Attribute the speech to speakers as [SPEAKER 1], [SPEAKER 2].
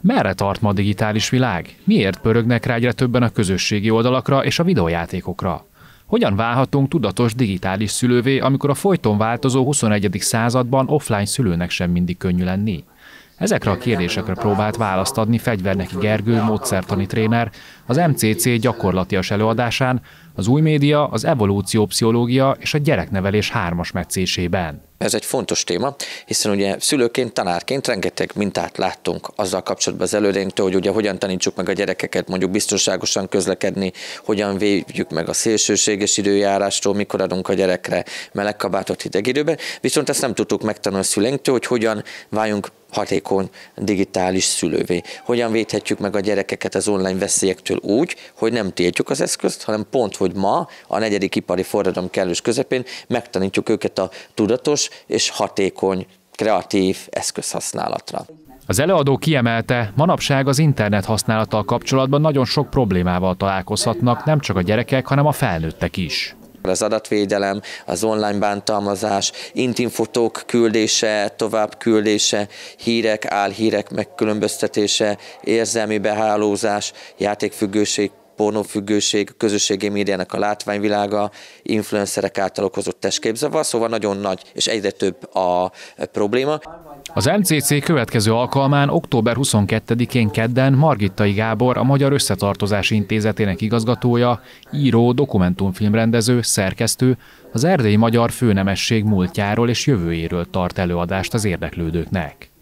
[SPEAKER 1] Merre tart ma a digitális világ? Miért pörögnek rá egyre többen a közösségi oldalakra és a videójátékokra? Hogyan válhatunk tudatos digitális szülővé, amikor a folyton változó 21. században offline szülőnek sem mindig könnyű lenni? Ezekre a kérdésekre próbált választ adni Fegyverneki Gergő módszertani tréner az MCC gyakorlatias előadásán az új média, az pszichológia és a gyereknevelés hármas meccésében.
[SPEAKER 2] Ez egy fontos téma, hiszen ugye szülőként, tanárként rengeteg mintát láttunk azzal kapcsolatban az elődénktől, hogy ugye hogyan tanítsuk meg a gyerekeket mondjuk biztonságosan közlekedni, hogyan védjük meg a szélsőséges időjárástól, mikor adunk a gyerekre meleg kabátot hideg időben, viszont ezt nem tudtuk megtanulni a szülőnktől, hogy hogyan váljunk hatékony digitális szülővé. Hogyan védhetjük meg a gyerekeket az online veszélyektől úgy, hogy nem tiltjuk az eszközt, hanem pont, hogy ma a negyedik ipari forradalom kellős közepén megtanítjuk őket a tudatos és hatékony kreatív eszközhasználatra.
[SPEAKER 1] Az előadó kiemelte, manapság az internet használattal kapcsolatban nagyon sok problémával találkozhatnak nem csak a gyerekek, hanem a felnőttek is.
[SPEAKER 2] Az adatvédelem, az online bántalmazás, intimfotók küldése, továbbküldése, hírek, álhírek megkülönböztetése, érzelmi behálózás, játékfüggőség pornófüggőség, közösségi médiának a látványvilága, influencerek által okozott testképzavar, szóval nagyon nagy és egyre több a probléma.
[SPEAKER 1] Az NCC következő alkalmán október 22-én kedden Margittai Gábor, a Magyar Összetartozási Intézetének igazgatója, író, dokumentumfilmrendező, szerkesztő, az erdélyi magyar főnemesség múltjáról és jövőjéről tart előadást az érdeklődőknek.